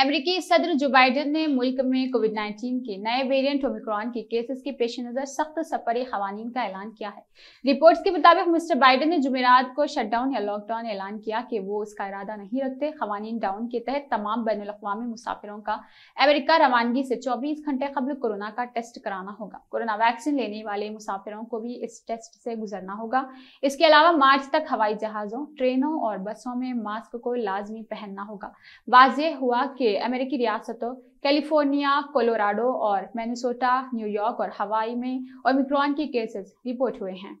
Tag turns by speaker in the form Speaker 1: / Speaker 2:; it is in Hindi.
Speaker 1: अमेरिकी सदर जो बाइडन ने मुल्क में कोविड 19 के नए वेरिएंट ओमिक्रॉन के केसेस के पेश नज़र सख्त सफरी खवानी का ऐलान किया है रिपोर्ट्स के मुताबिक मिस्टर बाइडन ने जुमेरात को शटडाउन या लॉकडाउन ऐलान किया कि वो उसका इरादा नहीं रखते खवानी डाउन के तहत तमाम बैन अवी मुसाफिरों का अमेरिका रवानगी से चौबीस घंटे कबल कोरोना का टेस्ट कराना होगा कोरोना वैक्सीन लेने वाले मुसाफिरों को भी इस टेस्ट से गुजरना होगा इसके अलावा मार्च तक हवाई जहाज़ों ट्रेनों और बसों में मास्क को लाजमी पहनना होगा वाजह हुआ कि के अमेरिकी रियासतों कैलिफोर्निया कोलोराडो और मैनिसोटा न्यूयॉर्क और हवाई में ओमिक्रॉन के केसेस रिपोर्ट हुए हैं